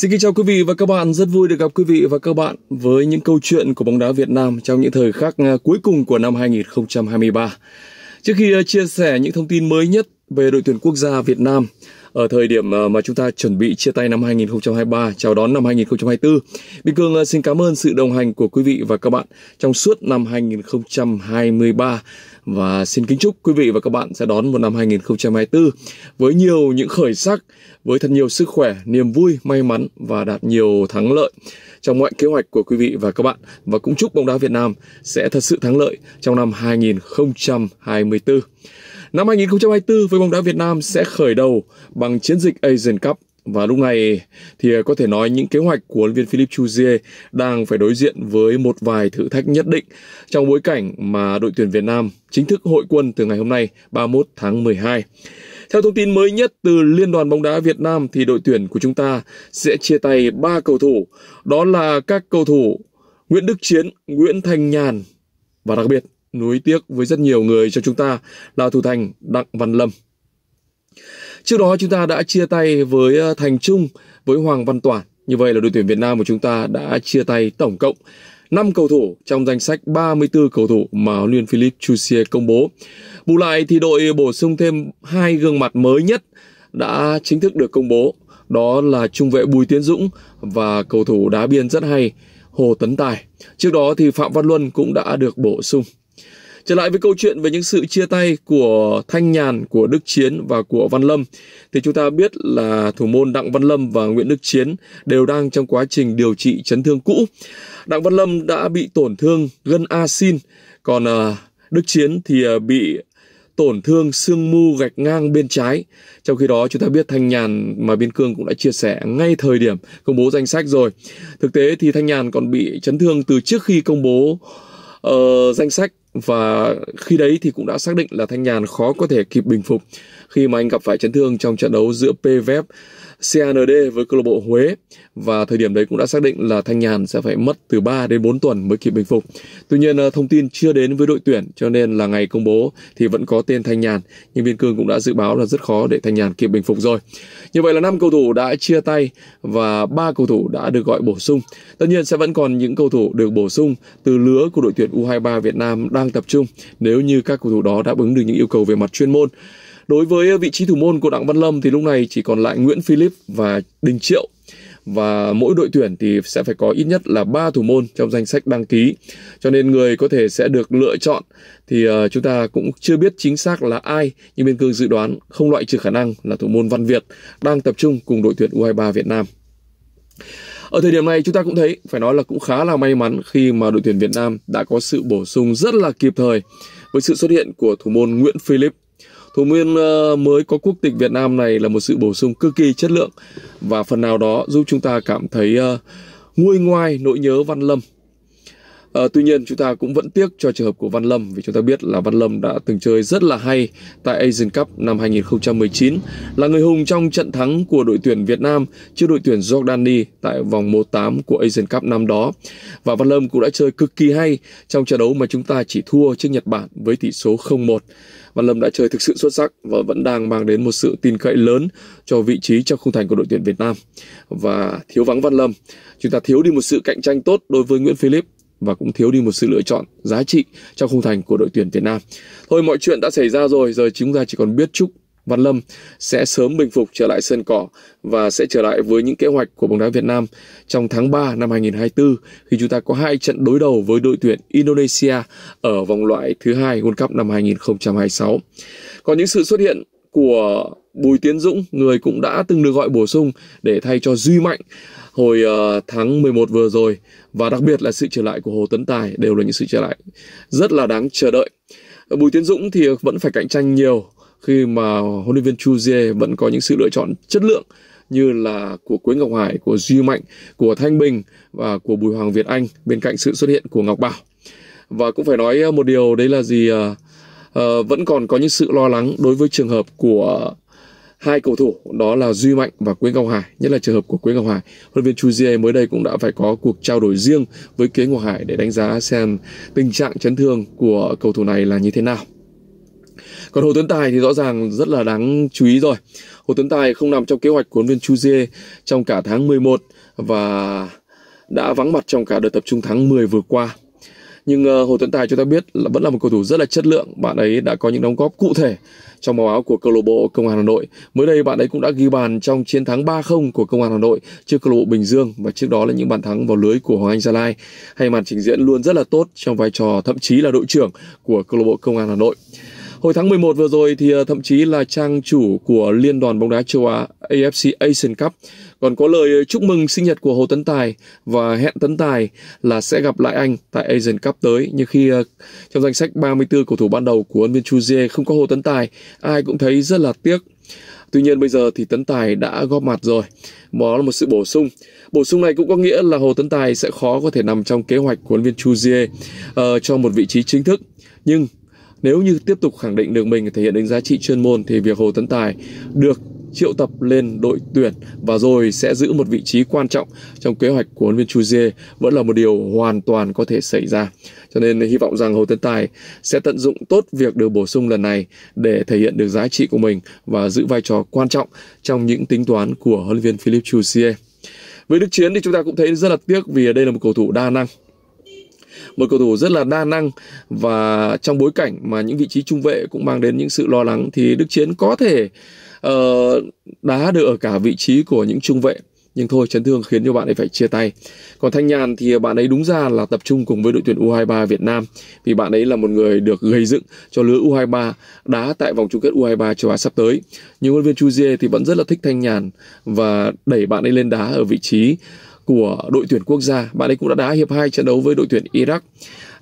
Xin kính chào quý vị và các bạn, rất vui được gặp quý vị và các bạn với những câu chuyện của bóng đá Việt Nam trong những thời khắc à, cuối cùng của năm 2023. Trước khi à, chia sẻ những thông tin mới nhất về đội tuyển quốc gia Việt Nam, ở thời điểm ờ, mà chúng ta chuẩn bị chia tay năm 2023, chào đón năm 2024. Bình Cường ờ, xin cảm ơn sự đồng hành của quý vị và các bạn trong suốt năm 2023 và xin kính chúc quý vị và các bạn sẽ đón một năm 2024 với nhiều những khởi sắc, với thật nhiều sức khỏe, niềm vui, may mắn và đạt nhiều thắng lợi trong mọi kế hoạch của quý vị và các bạn và cũng chúc bóng đá Việt Nam sẽ thật sự thắng lợi trong năm 2024. Năm 2024 với bóng đá Việt Nam sẽ khởi đầu bằng chiến dịch Asian Cup và lúc này thì có thể nói những kế hoạch của huấn viên Philip Chuzier đang phải đối diện với một vài thử thách nhất định trong bối cảnh mà đội tuyển Việt Nam chính thức hội quân từ ngày hôm nay 31 tháng 12. Theo thông tin mới nhất từ Liên đoàn bóng đá Việt Nam thì đội tuyển của chúng ta sẽ chia tay 3 cầu thủ. Đó là các cầu thủ Nguyễn Đức Chiến, Nguyễn Thành Nhàn và đặc biệt nuối tiếc với rất nhiều người cho chúng ta là thủ thành Đặng Văn Lâm. Trước đó chúng ta đã chia tay với ờ, Thành Trung, với Hoàng Văn Toản. Như vậy là đội tuyển Việt Nam của chúng ta đã chia tay tổng cộng 5 cầu thủ trong danh sách 34 cầu thủ mà huấn luyện Philip Chusier công bố. Bù lại thì đội bổ sung thêm hai gương mặt mới nhất đã chính thức được công bố. Đó là trung vệ Bùi Tiến Dũng và cầu thủ đá biên rất hay Hồ Tấn Tài. Trước đó thì Phạm Văn Luân cũng đã được bổ sung. Trở lại với câu chuyện về những sự chia tay của Thanh Nhàn, của Đức Chiến và của Văn Lâm, thì chúng ta biết là thủ môn Đặng Văn Lâm và Nguyễn Đức Chiến đều đang trong quá trình điều trị chấn thương cũ. Đặng Văn Lâm đã bị tổn thương gân asin, còn ờ, Đức Chiến thì ờ, bị tổn thương xương mu gạch ngang bên trái. Trong khi đó chúng ta biết Thanh Nhàn mà Biên Cương cũng đã chia sẻ ngay thời điểm công bố danh sách rồi. Thực tế thì Thanh Nhàn còn bị chấn thương từ trước khi công bố uh, danh sách và khi đấy thì cũng đã xác định là Thanh Nhàn khó có thể kịp bình phục khi mà anh gặp phải chấn thương trong trận đấu giữa PVF CND với câu lạc bộ Huế và thời điểm đấy cũng đã xác định là Thanh Nhàn sẽ phải mất từ 3 đến 4 tuần mới kịp bình phục. Tuy nhiên ờ, thông tin chưa đến với đội tuyển cho nên là ngày công bố thì vẫn có tên Thanh Nhàn nhưng Biên Cương cũng đã dự báo là rất khó để Thanh Nhàn kịp bình phục rồi. Như vậy là năm cầu thủ đã chia tay và ba cầu thủ đã được gọi bổ sung. Tất nhiên sẽ vẫn còn những cầu thủ được bổ sung từ lứa của đội tuyển U23 Việt Nam đang tập trung nếu như các cầu thủ đó đáp ứng được những yêu cầu về mặt chuyên môn. Đối với ờ, vị trí thủ môn của Đặng Văn Lâm thì lúc này chỉ còn lại Nguyễn Philip và Đình Triệu và mỗi đội tuyển thì sẽ phải có ít nhất là 3 thủ môn trong danh sách đăng ký. Cho nên người có thể sẽ được lựa chọn thì ờ, chúng ta cũng chưa biết chính xác là ai nhưng bên cương dự đoán không loại trừ khả năng là thủ môn Văn Việt đang tập trung cùng đội tuyển U23 Việt Nam. Ở thời điểm này chúng ta cũng thấy phải nói là cũng khá là may mắn khi mà đội tuyển Việt Nam đã có sự bổ sung rất là kịp thời với sự xuất hiện của thủ môn Nguyễn Philip Hùng Nguyên ờ, mới có quốc tịch Việt Nam này là một sự bổ sung cực kỳ chất lượng và phần nào đó giúp chúng ta cảm thấy ờ, nguôi ngoai nỗi nhớ Văn Lâm À, tuy nhiên chúng ta cũng vẫn tiếc cho trường hợp của Văn Lâm vì chúng ta biết là Văn Lâm đã từng chơi rất là hay tại Asian Cup năm 2019, là người hùng trong trận thắng của đội tuyển Việt Nam trước đội tuyển Jordani tại vòng 1/8 của Asian Cup năm đó. Và Văn Lâm cũng đã chơi cực kỳ hay trong trận đấu mà chúng ta chỉ thua trước Nhật Bản với tỷ số 0-1. Văn Lâm đã chơi thực sự xuất sắc và vẫn đang mang đến một sự tin cậy lớn cho vị trí trong khung thành của đội tuyển Việt Nam. Và thiếu vắng Văn Lâm, chúng ta thiếu đi một sự cạnh tranh tốt đối với Nguyễn Philip và cũng thiếu đi một sự lựa chọn giá trị trong khung thành của đội tuyển Việt Nam. Thôi mọi chuyện đã xảy ra rồi, giờ chúng ta chỉ còn biết chúc Văn Lâm sẽ sớm bình phục trở lại sân cỏ và sẽ trở lại với những kế hoạch của bóng đá Việt Nam trong tháng 3 năm 2024 khi chúng ta có hai trận đối đầu với đội tuyển Indonesia ở vòng loại thứ hai World Cup năm 2026. Còn những sự xuất hiện của Bùi Tiến Dũng, người cũng đã từng được gọi bổ sung để thay cho Duy Mạnh hồi uh, tháng 11 vừa rồi và đặc biệt là sự trở lại của Hồ Tấn Tài đều là những sự trở lại rất là đáng chờ đợi. Bùi Tiến Dũng thì vẫn phải cạnh tranh nhiều khi mà huấn luyện viên Chu Dê vẫn có những sự lựa chọn chất lượng như là của Quế Ngọc Hải, của Duy Mạnh, của Thanh Bình và của Bùi Hoàng Việt Anh bên cạnh sự xuất hiện của Ngọc Bảo. Và cũng phải nói ờ, một điều đấy là gì uh, uh, vẫn còn có những sự lo lắng đối với trường hợp của hai cầu thủ đó là Duy Mạnh và Quế Ngọc Hải, nhất là trường hợp của Quế Ngọc Hải. Huấn luyện viên Chu Jie mới đây cũng đã phải có cuộc trao đổi riêng với Quế Ngọc Hải để đánh giá xem tình trạng chấn thương của cầu thủ này là như thế nào. Còn Hồ Tuấn Tài thì rõ ràng rất là đáng chú ý rồi. Hồ Tuấn Tài không nằm trong kế hoạch của huấn viên Chu Jie trong cả tháng 11 và đã vắng mặt trong cả đợt tập trung tháng 10 vừa qua nhưng uh, Hồ Tuấn Tài chúng ta biết là vẫn là một cầu thủ rất là chất lượng bạn ấy đã có những đóng góp cụ thể trong màu áo của câu lạc bộ Công an Hà Nội mới đây bạn ấy cũng đã ghi bàn trong chiến thắng 3-0 của Công an Hà Nội trước câu lạc bộ Bình Dương và trước đó là những bàn thắng vào lưới của Hoàng Anh Gia Lai hay màn trình diễn luôn rất là tốt trong vai trò thậm chí là đội trưởng của câu lạc bộ Công an Hà Nội Hồi tháng 11 vừa rồi thì ờ, thậm chí là trang chủ của Liên đoàn bóng đá châu Á AFC Asian Cup còn có lời chúc mừng sinh nhật của Hồ Tấn Tài và hẹn Tấn Tài là sẽ gặp lại anh tại Asian Cup tới. Như khi ờ, trong danh sách 34 cầu thủ ban đầu của huấn viên Chu Jie không có Hồ Tấn Tài, ai cũng thấy rất là tiếc. Tuy nhiên bây giờ thì Tấn Tài đã góp mặt rồi. Đó là một sự bổ sung. Bổ sung này cũng có nghĩa là Hồ Tấn Tài sẽ khó có thể nằm trong kế hoạch của huấn viên Chu Jie uh, cho một vị trí chính thức. Nhưng nếu như tiếp tục khẳng định được mình thể hiện đến giá trị chuyên môn thì việc Hồ Tấn Tài được triệu tập lên đội tuyển và rồi sẽ giữ một vị trí quan trọng trong kế hoạch của huấn luyện viên Chuzier vẫn là một điều hoàn toàn có thể xảy ra. Cho nên hy vọng rằng Hồ Tấn Tài sẽ tận dụng tốt việc được bổ sung lần này để thể hiện được giá trị của mình và giữ vai trò quan trọng trong những tính toán của huấn luyện viên Philip Chuzier. Với Đức Chiến thì chúng ta cũng thấy rất là tiếc vì đây là một cầu thủ đa năng một cầu thủ rất là đa năng và trong bối cảnh mà những vị trí trung vệ cũng mang đến những sự lo lắng thì Đức Chiến có thể Ờ, đá được ở cả vị trí của những trung vệ nhưng thôi chấn thương khiến cho bạn ấy phải chia tay. Còn Thanh Nhàn thì bạn ấy đúng ra là tập trung cùng với đội tuyển U23 Việt Nam vì bạn ấy là một người được gây dựng cho lứa U23 đá tại vòng chung kết U23 châu Á sắp tới. Nhưng huấn luyện viên Chu Jie thì vẫn rất là thích Thanh Nhàn và đẩy bạn ấy lên đá ở vị trí của đội tuyển quốc gia. Bạn ấy cũng đã đá hiệp 2 trận đấu với đội tuyển Iraq.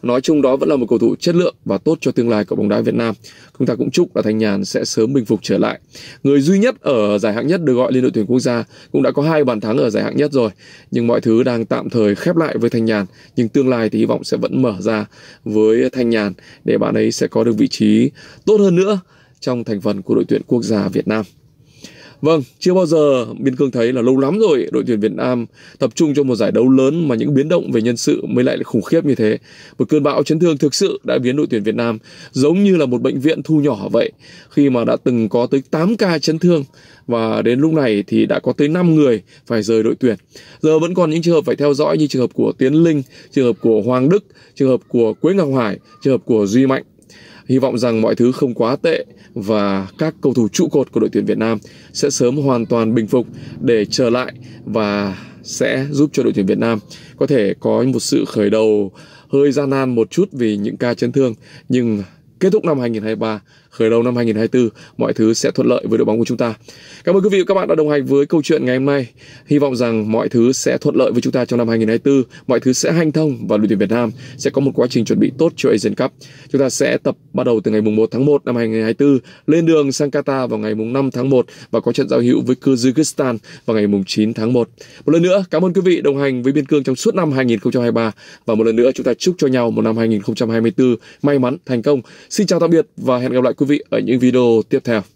Nói chung đó vẫn là một cầu thủ chất lượng và tốt cho tương lai của bóng đá Việt Nam. Chúng ta cũng chúc là Thanh Nhàn sẽ sớm bình phục trở lại. Người duy nhất ở giải hạng nhất được gọi lên đội tuyển quốc gia cũng đã có hai bàn thắng ở giải hạng nhất rồi. Nhưng mọi thứ đang tạm thời khép lại với Thanh Nhàn. Nhưng tương lai thì hy vọng sẽ vẫn mở ra với Thanh Nhàn để bạn ấy sẽ có được vị trí tốt hơn nữa trong thành phần của đội tuyển quốc gia Việt Nam. Vâng, chưa bao giờ Biên Cương thấy là lâu lắm rồi đội tuyển Việt Nam tập trung cho một giải đấu lớn mà những biến động về nhân sự mới lại khủng khiếp như thế. Một cơn bão chấn thương thực sự đã biến đội tuyển Việt Nam giống như là một bệnh viện thu nhỏ vậy khi mà đã từng có tới 8 ca chấn thương và đến lúc này thì đã có tới 5 người phải rời đội tuyển. Giờ vẫn còn những trường hợp phải theo dõi như trường hợp của Tiến Linh, trường hợp của Hoàng Đức, trường hợp của Quế Ngọc Hải, trường hợp của Duy Mạnh Hy vọng rằng mọi thứ không quá tệ và các cầu thủ trụ cột của đội tuyển Việt Nam sẽ sớm hoàn toàn bình phục để trở lại và sẽ giúp cho đội tuyển Việt Nam có thể có một sự khởi đầu hơi gian nan một chút vì những ca chấn thương nhưng kết thúc năm 2023 khởi đầu năm 2024 mọi thứ sẽ thuận lợi với đội bóng của chúng ta. Cảm ơn quý vị và các bạn đã đồng hành với câu chuyện ngày hôm nay. Hy vọng rằng mọi thứ sẽ thuận lợi với chúng ta trong năm 2024, mọi thứ sẽ hanh thông và đội tuyển Việt Nam sẽ có một quá trình chuẩn bị tốt cho Asian Cup. Chúng ta sẽ tập bắt đầu từ ngày mùng 1 tháng 1 năm 2024 lên đường sang Qatar vào ngày mùng 5 tháng 1 và có trận giao hữu với Kyrgyzstan vào ngày mùng 9 tháng 1. Một lần nữa, cảm ơn quý vị đồng hành với Biên Cương trong suốt năm 2023 và một lần nữa chúng ta chúc cho nhau một năm 2024 may mắn, thành công. Xin chào tạm biệt và hẹn gặp lại quý quý vị ở những video tiếp theo.